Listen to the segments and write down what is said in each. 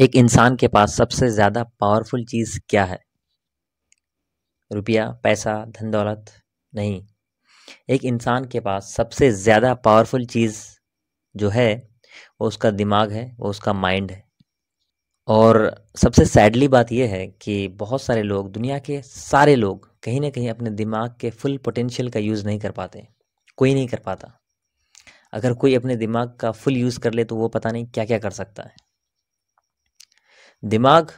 एक इंसान के पास सबसे ज़्यादा पावरफुल चीज़ क्या है रुपया पैसा धन दौलत नहीं एक इंसान के पास सबसे ज़्यादा पावरफुल चीज़ जो है वो उसका दिमाग है वो उसका माइंड है और सबसे सैडली बात यह है कि बहुत सारे लोग दुनिया के सारे लोग कहीं ना कहीं अपने दिमाग के फुल पोटेंशियल का यूज़ नहीं कर पाते कोई नहीं कर पाता अगर कोई अपने दिमाग का फुल यूज़ कर ले तो वो पता नहीं क्या क्या कर सकता है दिमाग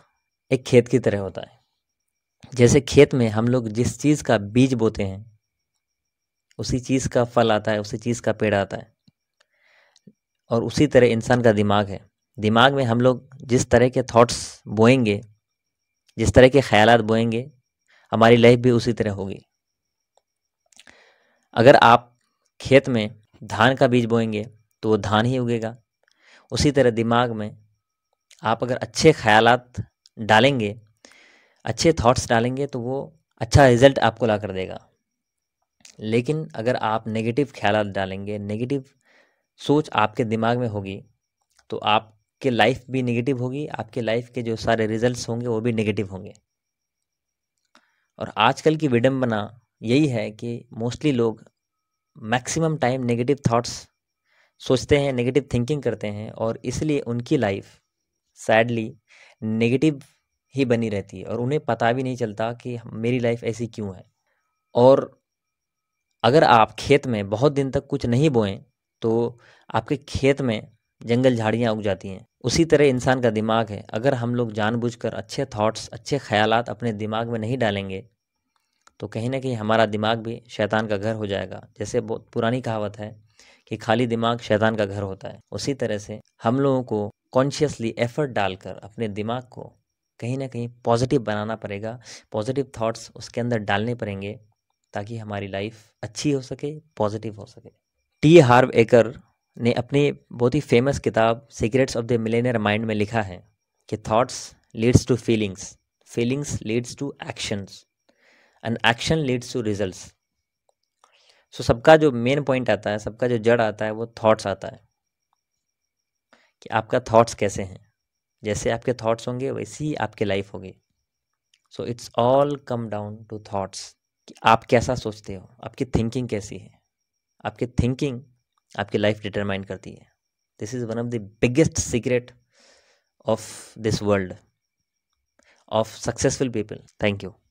एक खेत की तरह होता है जैसे खेत में हम लोग जिस चीज़ का बीज बोते हैं उसी चीज़ का फल आता है उसी चीज़ का पेड़ आता है और उसी तरह इंसान का दिमाग है दिमाग में हम लोग जिस तरह के थॉट्स बोएंगे जिस तरह के ख्याल बोएंगे हमारी लाइफ भी उसी तरह होगी अगर आप खेत में धान का बीज बोएंगे तो वो धान ही उगेगा उसी तरह दिमाग में आप अगर अच्छे ख्याल डालेंगे अच्छे थाट्स डालेंगे तो वो अच्छा रिज़ल्ट आपको ला कर देगा लेकिन अगर आप नेगेटिव ख्याल डालेंगे नेगेटिव सोच आपके दिमाग में होगी तो आपके लाइफ भी नेगेटिव होगी आपके लाइफ के जो सारे रिजल्ट्स होंगे वो भी नेगेटिव होंगे और आजकल की विडम्बना यही है कि मोस्टली लोग मैक्सिमम टाइम नेगेटिव थॉट्स सोचते हैं नेगेटिव थिंकिंग करते हैं और इसलिए उनकी लाइफ सैडली नेगेटिव ही बनी रहती है और उन्हें पता भी नहीं चलता कि मेरी लाइफ ऐसी क्यों है और अगर आप खेत में बहुत दिन तक कुछ नहीं बोएं तो आपके खेत में जंगल झाड़ियाँ उग जाती हैं उसी तरह इंसान का दिमाग है अगर हम लोग जानबूझकर अच्छे थॉट्स अच्छे ख्याल अपने दिमाग में नहीं डालेंगे तो कहीं ना कहीं हमारा दिमाग भी शैतान का घर हो जाएगा जैसे बहुत पुरानी कहावत है कि खाली दिमाग शैतान का घर होता है उसी तरह से हम लोगों को कॉन्शियसली एफर्ट डालकर अपने दिमाग को कहीं ना कहीं पॉजिटिव बनाना पड़ेगा पॉजिटिव थॉट्स उसके अंदर डालने पड़ेंगे ताकि हमारी लाइफ अच्छी हो सके पॉजिटिव हो सके टी हार्व एकर ने अपनी बहुत ही फेमस किताब secrets of the millionaire mind में लिखा है कि thoughts leads to feelings feelings leads to actions and action leads to results so सबका जो मेन पॉइंट आता है सबका जो जड़ आता है वो थॉट्स आता है कि आपका थॉट्स कैसे हैं जैसे आपके थॉट्स होंगे वैसे ही आपकी लाइफ होगी so it's all come down to thoughts कि आप कैसा सोचते हो आपकी थिंकिंग कैसी है आपकी थिंकिंग आपकी लाइफ डिटरमाइन करती है this is one of the biggest secret of this world of successful people thank you